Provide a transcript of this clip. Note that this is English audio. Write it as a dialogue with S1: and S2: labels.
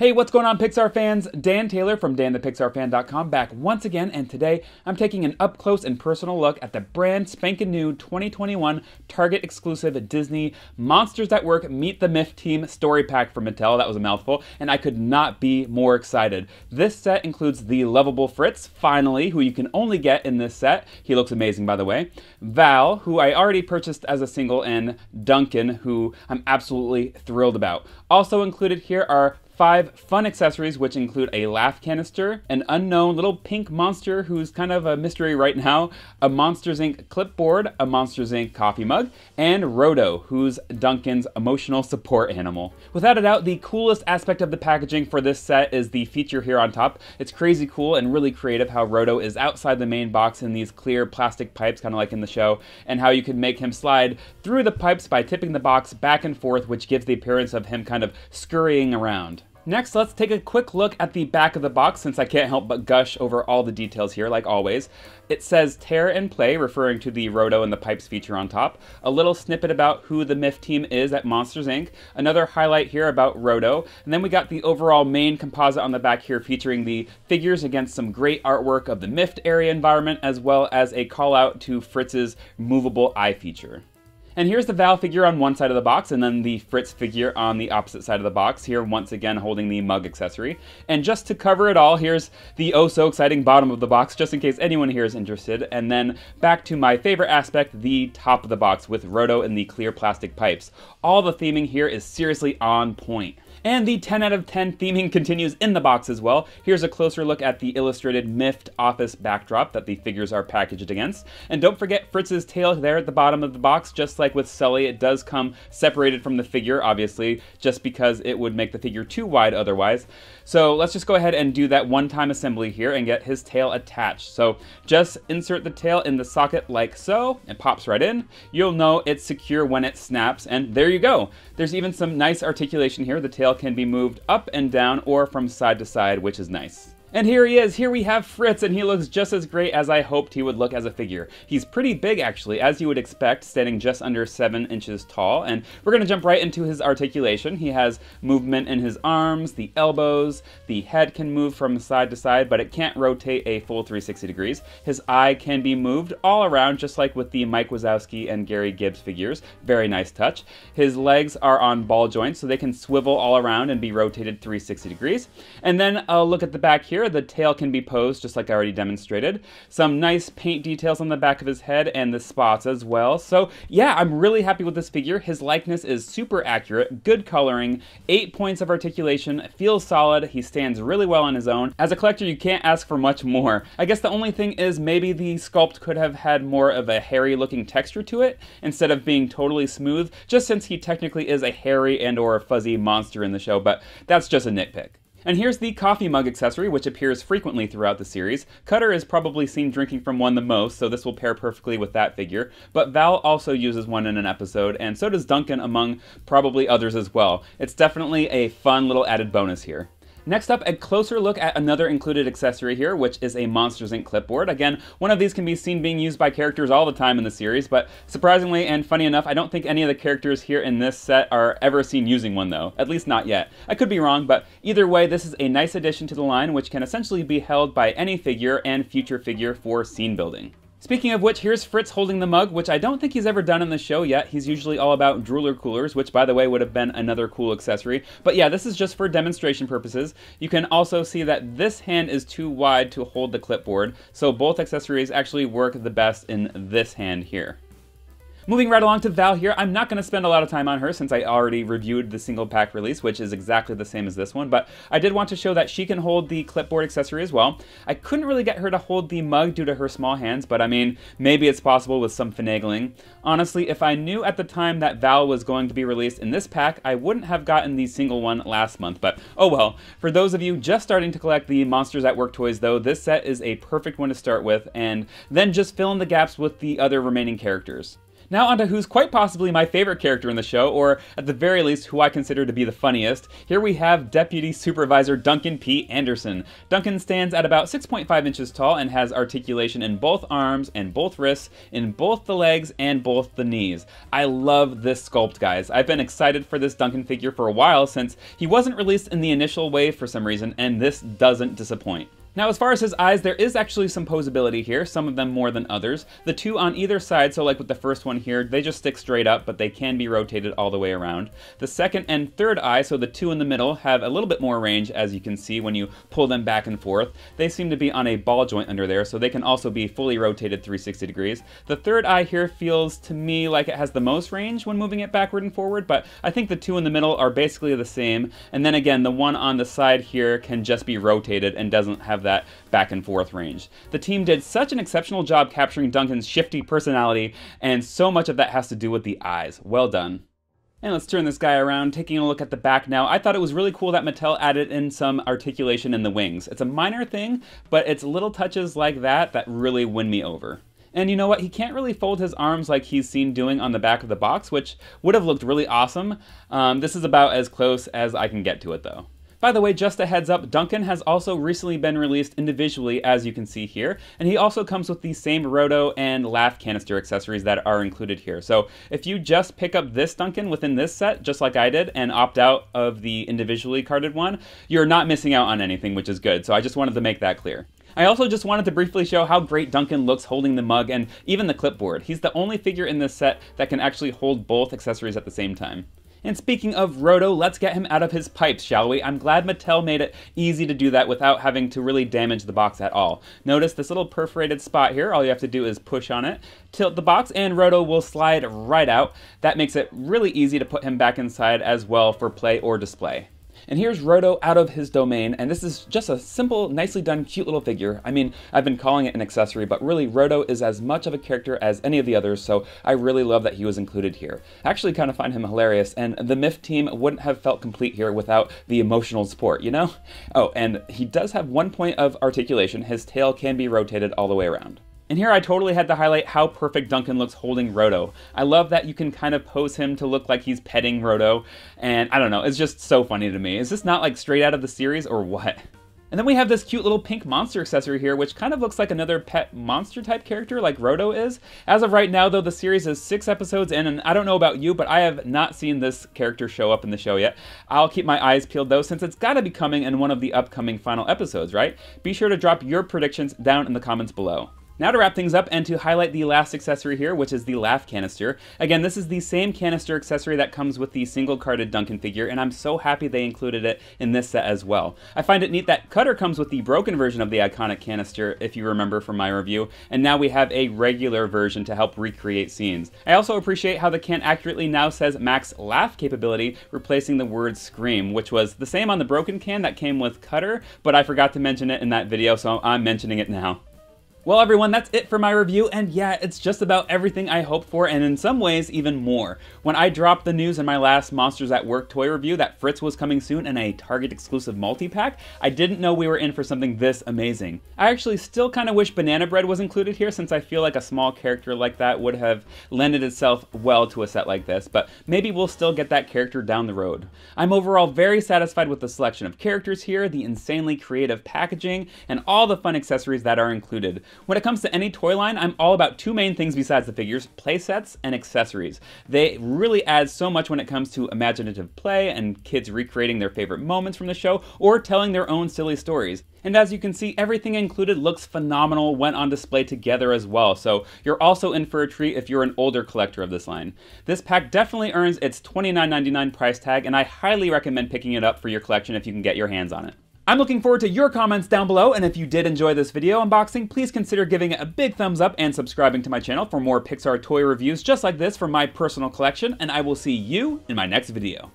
S1: Hey, what's going on, Pixar fans? Dan Taylor from danthepixarfan.com back once again, and today I'm taking an up close and personal look at the brand spanking new 2021 Target exclusive Disney Monsters at Work Meet the Myth Team story pack from Mattel. That was a mouthful, and I could not be more excited. This set includes the lovable Fritz, finally, who you can only get in this set. He looks amazing, by the way. Val, who I already purchased as a single, and Duncan, who I'm absolutely thrilled about. Also included here are five fun accessories, which include a laugh canister, an unknown little pink monster who's kind of a mystery right now, a Monsters Inc. clipboard, a Monsters Inc. coffee mug, and Roto, who's Duncan's emotional support animal. Without a doubt, the coolest aspect of the packaging for this set is the feature here on top. It's crazy cool and really creative how Roto is outside the main box in these clear plastic pipes, kind of like in the show, and how you can make him slide through the pipes by tipping the box back and forth, which gives the appearance of him kind of scurrying around. Next, let's take a quick look at the back of the box since I can't help but gush over all the details here, like always. It says Tear and Play, referring to the Roto and the Pipes feature on top, a little snippet about who the MIF team is at Monsters Inc., another highlight here about Roto, and then we got the overall main composite on the back here featuring the figures against some great artwork of the MIF area environment, as well as a call out to Fritz's movable eye feature. And here's the Val figure on one side of the box, and then the Fritz figure on the opposite side of the box, here once again holding the mug accessory. And just to cover it all, here's the oh so exciting bottom of the box, just in case anyone here is interested. And then back to my favorite aspect, the top of the box with Roto and the clear plastic pipes. All the theming here is seriously on point. And the 10 out of 10 theming continues in the box as well. Here's a closer look at the illustrated MIFT office backdrop that the figures are packaged against. And don't forget Fritz's tail there at the bottom of the box, just like with Sully, it does come separated from the figure, obviously, just because it would make the figure too wide otherwise. So let's just go ahead and do that one-time assembly here and get his tail attached. So just insert the tail in the socket like so, it pops right in. You'll know it's secure when it snaps, and there you go. There's even some nice articulation here. The tail can be moved up and down or from side to side, which is nice. And here he is, here we have Fritz, and he looks just as great as I hoped he would look as a figure. He's pretty big actually, as you would expect, standing just under 7 inches tall, and we're gonna jump right into his articulation. He has movement in his arms, the elbows, the head can move from side to side, but it can't rotate a full 360 degrees. His eye can be moved all around, just like with the Mike Wazowski and Gary Gibbs figures. Very nice touch. His legs are on ball joints, so they can swivel all around and be rotated 360 degrees. And then a look at the back here, here. The tail can be posed, just like I already demonstrated. Some nice paint details on the back of his head and the spots as well. So yeah, I'm really happy with this figure. His likeness is super accurate, good coloring, eight points of articulation, feels solid, he stands really well on his own. As a collector, you can't ask for much more. I guess the only thing is maybe the sculpt could have had more of a hairy looking texture to it instead of being totally smooth, just since he technically is a hairy and or fuzzy monster in the show, but that's just a nitpick. And here's the coffee mug accessory, which appears frequently throughout the series. Cutter is probably seen drinking from one the most, so this will pair perfectly with that figure, but Val also uses one in an episode, and so does Duncan among probably others as well. It's definitely a fun little added bonus here. Next up, a closer look at another included accessory here, which is a Monsters Inc. clipboard. Again, one of these can be seen being used by characters all the time in the series, but surprisingly and funny enough, I don't think any of the characters here in this set are ever seen using one though, at least not yet. I could be wrong, but either way, this is a nice addition to the line, which can essentially be held by any figure and future figure for scene building. Speaking of which, here's Fritz holding the mug, which I don't think he's ever done in the show yet. He's usually all about drooler coolers, which, by the way, would have been another cool accessory. But yeah, this is just for demonstration purposes. You can also see that this hand is too wide to hold the clipboard, so both accessories actually work the best in this hand here. Moving right along to Val here, I'm not going to spend a lot of time on her since I already reviewed the single pack release, which is exactly the same as this one, but I did want to show that she can hold the clipboard accessory as well. I couldn't really get her to hold the mug due to her small hands, but I mean, maybe it's possible with some finagling. Honestly, if I knew at the time that Val was going to be released in this pack, I wouldn't have gotten the single one last month, but oh well. For those of you just starting to collect the Monsters at Work toys though, this set is a perfect one to start with, and then just fill in the gaps with the other remaining characters. Now, onto who's quite possibly my favorite character in the show, or at the very least, who I consider to be the funniest. Here we have Deputy Supervisor Duncan P. Anderson. Duncan stands at about 6.5 inches tall and has articulation in both arms and both wrists, in both the legs and both the knees. I love this sculpt, guys. I've been excited for this Duncan figure for a while since he wasn't released in the initial wave for some reason, and this doesn't disappoint. Now as far as his eyes, there is actually some posability here, some of them more than others. The two on either side, so like with the first one here, they just stick straight up, but they can be rotated all the way around. The second and third eye, so the two in the middle, have a little bit more range as you can see when you pull them back and forth. They seem to be on a ball joint under there, so they can also be fully rotated 360 degrees. The third eye here feels to me like it has the most range when moving it backward and forward, but I think the two in the middle are basically the same. And then again, the one on the side here can just be rotated and doesn't have have that back and forth range. The team did such an exceptional job capturing Duncan's shifty personality, and so much of that has to do with the eyes. Well done. And let's turn this guy around, taking a look at the back now. I thought it was really cool that Mattel added in some articulation in the wings. It's a minor thing, but it's little touches like that that really win me over. And you know what? He can't really fold his arms like he's seen doing on the back of the box, which would have looked really awesome. Um, this is about as close as I can get to it, though. By the way, just a heads up, Duncan has also recently been released individually, as you can see here, and he also comes with the same roto and laugh canister accessories that are included here. So if you just pick up this Duncan within this set, just like I did, and opt out of the individually carded one, you're not missing out on anything, which is good. So I just wanted to make that clear. I also just wanted to briefly show how great Duncan looks holding the mug and even the clipboard. He's the only figure in this set that can actually hold both accessories at the same time. And speaking of Roto, let's get him out of his pipes, shall we? I'm glad Mattel made it easy to do that without having to really damage the box at all. Notice this little perforated spot here. All you have to do is push on it, tilt the box, and Roto will slide right out. That makes it really easy to put him back inside as well for play or display. And here's Roto out of his domain, and this is just a simple, nicely done, cute little figure. I mean, I've been calling it an accessory, but really Roto is as much of a character as any of the others, so I really love that he was included here. I actually kind of find him hilarious, and the MIF team wouldn't have felt complete here without the emotional support, you know? Oh, and he does have one point of articulation. His tail can be rotated all the way around. And here I totally had to highlight how perfect Duncan looks holding Roto. I love that you can kind of pose him to look like he's petting Roto, and I don't know, it's just so funny to me. Is this not like straight out of the series or what? And then we have this cute little pink monster accessory here, which kind of looks like another pet monster type character like Roto is. As of right now, though, the series is six episodes in, and I don't know about you, but I have not seen this character show up in the show yet. I'll keep my eyes peeled, though, since it's gotta be coming in one of the upcoming final episodes, right? Be sure to drop your predictions down in the comments below. Now to wrap things up and to highlight the last accessory here, which is the laugh canister. Again, this is the same canister accessory that comes with the single carded Duncan figure, and I'm so happy they included it in this set as well. I find it neat that Cutter comes with the broken version of the iconic canister, if you remember from my review, and now we have a regular version to help recreate scenes. I also appreciate how the can accurately now says max laugh capability, replacing the word scream, which was the same on the broken can that came with Cutter, but I forgot to mention it in that video, so I'm mentioning it now. Well, everyone, that's it for my review, and yeah, it's just about everything I hoped for, and in some ways, even more. When I dropped the news in my last Monsters at Work toy review that Fritz was coming soon in a Target exclusive multi pack, I didn't know we were in for something this amazing. I actually still kind of wish Banana Bread was included here, since I feel like a small character like that would have lended itself well to a set like this, but maybe we'll still get that character down the road. I'm overall very satisfied with the selection of characters here, the insanely creative packaging, and all the fun accessories that are included. When it comes to any toy line, I'm all about two main things besides the figures, playsets and accessories. They really add so much when it comes to imaginative play and kids recreating their favorite moments from the show or telling their own silly stories. And as you can see, everything included looks phenomenal when on display together as well, so you're also in for a treat if you're an older collector of this line. This pack definitely earns its $29.99 price tag, and I highly recommend picking it up for your collection if you can get your hands on it. I'm looking forward to your comments down below, and if you did enjoy this video unboxing, please consider giving it a big thumbs up and subscribing to my channel for more Pixar toy reviews just like this from my personal collection, and I will see you in my next video.